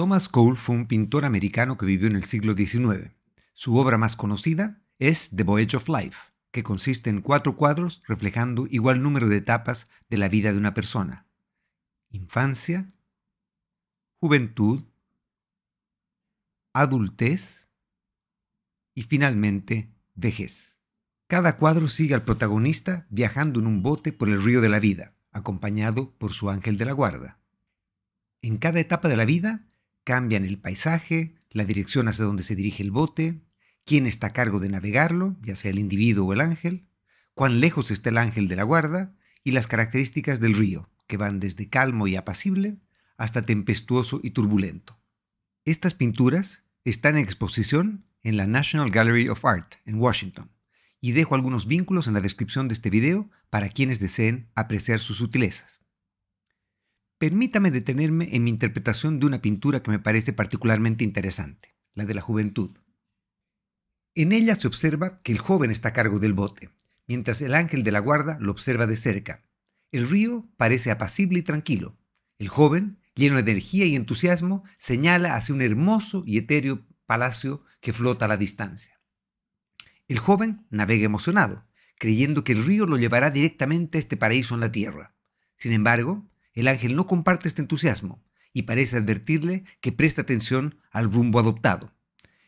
Thomas Cole fue un pintor americano que vivió en el siglo XIX. Su obra más conocida es The Voyage of Life, que consiste en cuatro cuadros reflejando igual número de etapas de la vida de una persona. Infancia, juventud, adultez y finalmente vejez. Cada cuadro sigue al protagonista viajando en un bote por el río de la vida, acompañado por su ángel de la guarda. En cada etapa de la vida cambian el paisaje, la dirección hacia donde se dirige el bote, quién está a cargo de navegarlo, ya sea el individuo o el ángel, cuán lejos está el ángel de la guarda y las características del río, que van desde calmo y apacible hasta tempestuoso y turbulento. Estas pinturas están en exposición en la National Gallery of Art en Washington y dejo algunos vínculos en la descripción de este video para quienes deseen apreciar sus sutilezas. Permítame detenerme en mi interpretación de una pintura que me parece particularmente interesante, la de la juventud. En ella se observa que el joven está a cargo del bote, mientras el ángel de la guarda lo observa de cerca. El río parece apacible y tranquilo. El joven, lleno de energía y entusiasmo, señala hacia un hermoso y etéreo palacio que flota a la distancia. El joven navega emocionado, creyendo que el río lo llevará directamente a este paraíso en la tierra. Sin embargo, el ángel no comparte este entusiasmo y parece advertirle que preste atención al rumbo adoptado.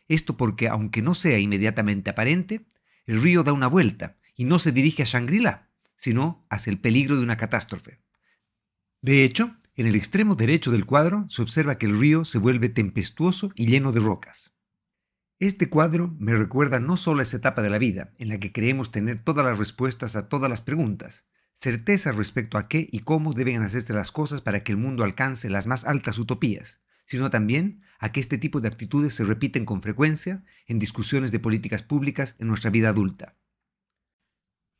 Esto porque, aunque no sea inmediatamente aparente, el río da una vuelta y no se dirige a Shangri-La, sino hacia el peligro de una catástrofe. De hecho, en el extremo derecho del cuadro se observa que el río se vuelve tempestuoso y lleno de rocas. Este cuadro me recuerda no solo a esa etapa de la vida en la que creemos tener todas las respuestas a todas las preguntas, certeza respecto a qué y cómo deben hacerse las cosas para que el mundo alcance las más altas utopías, sino también a que este tipo de actitudes se repiten con frecuencia en discusiones de políticas públicas en nuestra vida adulta.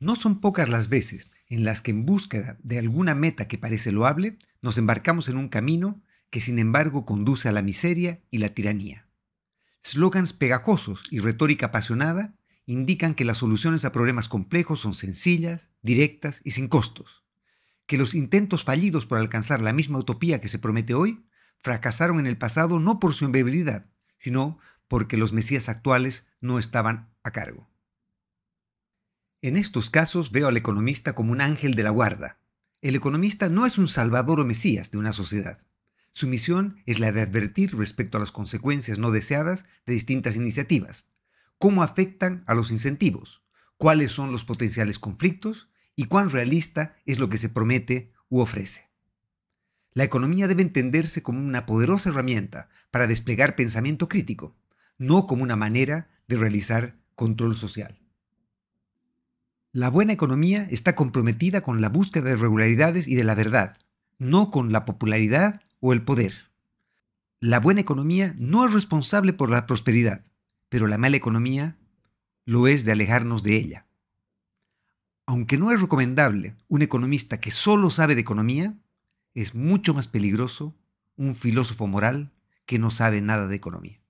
No son pocas las veces en las que en búsqueda de alguna meta que parece loable, nos embarcamos en un camino que sin embargo conduce a la miseria y la tiranía. Slogans pegajosos y retórica apasionada indican que las soluciones a problemas complejos son sencillas, directas y sin costos, que los intentos fallidos por alcanzar la misma utopía que se promete hoy fracasaron en el pasado no por su inviabilidad, sino porque los mesías actuales no estaban a cargo. En estos casos veo al economista como un ángel de la guarda. El economista no es un salvador o mesías de una sociedad. Su misión es la de advertir respecto a las consecuencias no deseadas de distintas iniciativas, cómo afectan a los incentivos, cuáles son los potenciales conflictos y cuán realista es lo que se promete u ofrece. La economía debe entenderse como una poderosa herramienta para desplegar pensamiento crítico, no como una manera de realizar control social. La buena economía está comprometida con la búsqueda de regularidades y de la verdad, no con la popularidad o el poder. La buena economía no es responsable por la prosperidad, pero la mala economía lo es de alejarnos de ella. Aunque no es recomendable un economista que solo sabe de economía, es mucho más peligroso un filósofo moral que no sabe nada de economía.